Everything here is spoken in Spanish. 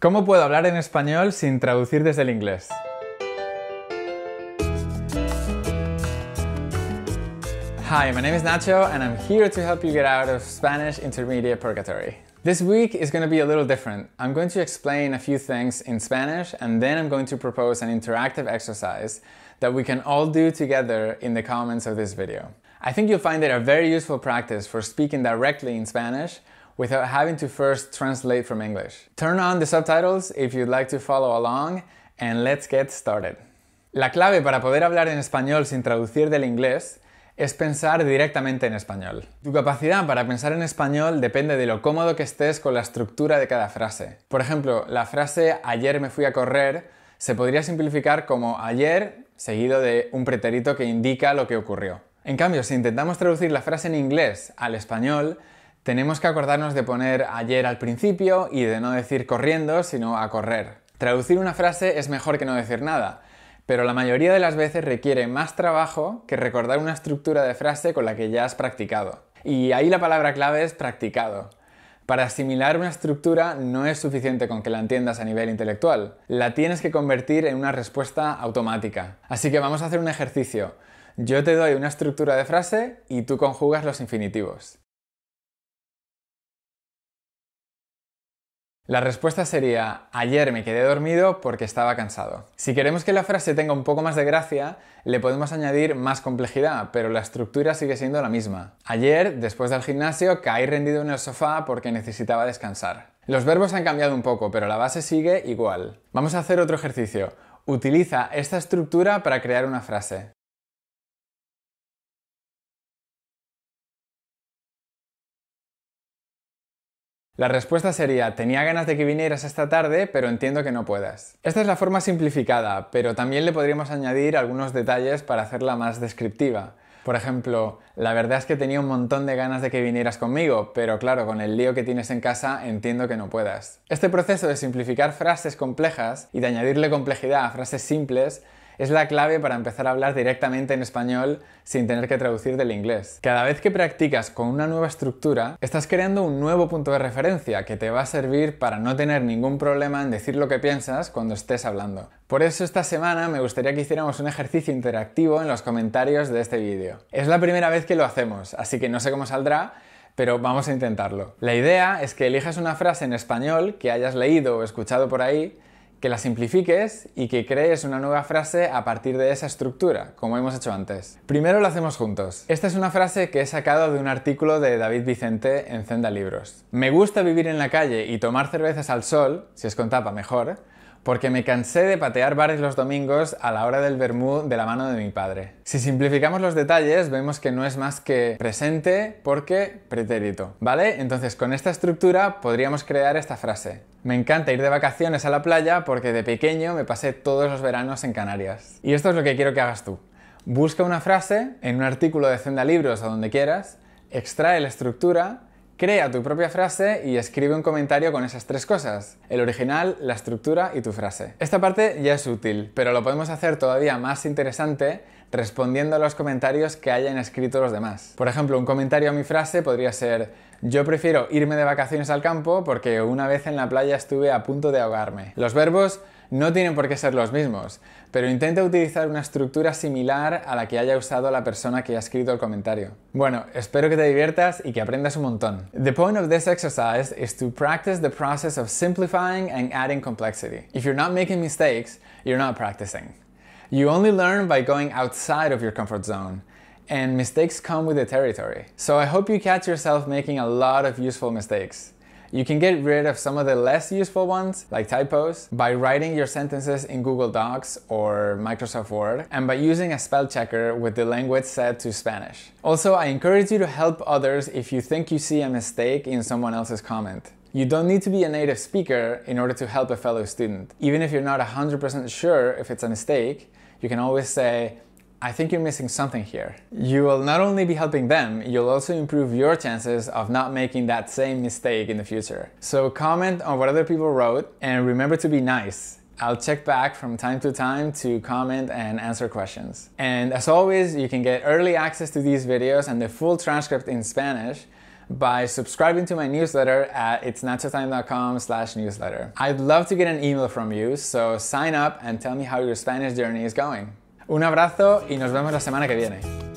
¿Cómo puedo hablar en español sin traducir desde el inglés? Hi, my name is Nacho and I'm here to help you get out of Spanish intermediate purgatory. This week is going to be a little different. I'm going to explain a few things in Spanish and then I'm going to propose an interactive exercise that we can all do together in the comments of this video. I think you'll find it a very useful practice for speaking directly in Spanish without having to first translate from English. Turn on the subtitles if you'd like to follow along and let's get started. La clave para poder hablar en español sin traducir del inglés es pensar directamente en español. Tu capacidad para pensar en español depende de lo cómodo que estés con la estructura de cada frase. Por ejemplo, la frase ayer me fui a correr se podría simplificar como ayer seguido de un pretérito que indica lo que ocurrió. En cambio, si intentamos traducir la frase en inglés al español, tenemos que acordarnos de poner ayer al principio y de no decir corriendo, sino a correr. Traducir una frase es mejor que no decir nada, pero la mayoría de las veces requiere más trabajo que recordar una estructura de frase con la que ya has practicado. Y ahí la palabra clave es practicado. Para asimilar una estructura no es suficiente con que la entiendas a nivel intelectual, la tienes que convertir en una respuesta automática. Así que vamos a hacer un ejercicio. Yo te doy una estructura de frase y tú conjugas los infinitivos. La respuesta sería, ayer me quedé dormido porque estaba cansado. Si queremos que la frase tenga un poco más de gracia, le podemos añadir más complejidad, pero la estructura sigue siendo la misma. Ayer, después del gimnasio, caí rendido en el sofá porque necesitaba descansar. Los verbos han cambiado un poco, pero la base sigue igual. Vamos a hacer otro ejercicio. Utiliza esta estructura para crear una frase. La respuesta sería, tenía ganas de que vinieras esta tarde, pero entiendo que no puedas. Esta es la forma simplificada, pero también le podríamos añadir algunos detalles para hacerla más descriptiva. Por ejemplo, la verdad es que tenía un montón de ganas de que vinieras conmigo, pero claro, con el lío que tienes en casa entiendo que no puedas. Este proceso de simplificar frases complejas y de añadirle complejidad a frases simples es la clave para empezar a hablar directamente en español sin tener que traducir del inglés. Cada vez que practicas con una nueva estructura, estás creando un nuevo punto de referencia que te va a servir para no tener ningún problema en decir lo que piensas cuando estés hablando. Por eso esta semana me gustaría que hiciéramos un ejercicio interactivo en los comentarios de este vídeo. Es la primera vez que lo hacemos, así que no sé cómo saldrá, pero vamos a intentarlo. La idea es que elijas una frase en español que hayas leído o escuchado por ahí que la simplifiques y que crees una nueva frase a partir de esa estructura, como hemos hecho antes. Primero lo hacemos juntos. Esta es una frase que he sacado de un artículo de David Vicente en Zenda Libros. Me gusta vivir en la calle y tomar cervezas al sol, si es con tapa mejor, porque me cansé de patear bares los domingos a la hora del vermú de la mano de mi padre. Si simplificamos los detalles, vemos que no es más que presente porque pretérito, ¿vale? Entonces, con esta estructura podríamos crear esta frase. Me encanta ir de vacaciones a la playa porque de pequeño me pasé todos los veranos en Canarias. Y esto es lo que quiero que hagas tú. Busca una frase en un artículo de Zenda Libros o donde quieras, extrae la estructura, crea tu propia frase y escribe un comentario con esas tres cosas, el original, la estructura y tu frase. Esta parte ya es útil, pero lo podemos hacer todavía más interesante respondiendo a los comentarios que hayan escrito los demás. Por ejemplo, un comentario a mi frase podría ser yo prefiero irme de vacaciones al campo porque una vez en la playa estuve a punto de ahogarme. Los verbos no tienen por qué ser los mismos, pero intenta utilizar una estructura similar a la que haya usado la persona que ha escrito el comentario. Bueno, espero que te diviertas y que aprendas un montón. The point of this exercise is to practice the process of simplifying and adding complexity. If you're not making mistakes, you're not practicing. You only learn by going outside of your comfort zone, and mistakes come with the territory. So I hope you catch yourself making a lot of useful mistakes. You can get rid of some of the less useful ones, like typos, by writing your sentences in Google Docs or Microsoft Word, and by using a spell checker with the language set to Spanish. Also, I encourage you to help others if you think you see a mistake in someone else's comment. You don't need to be a native speaker in order to help a fellow student. Even if you're not 100% sure if it's a mistake, you can always say, I think you're missing something here. You will not only be helping them, you'll also improve your chances of not making that same mistake in the future. So comment on what other people wrote and remember to be nice. I'll check back from time to time to comment and answer questions. And as always, you can get early access to these videos and the full transcript in Spanish by subscribing to my newsletter at itsnachotime.com slash newsletter. I'd love to get an email from you, so sign up and tell me how your Spanish journey is going. Un abrazo y nos vemos la semana que viene.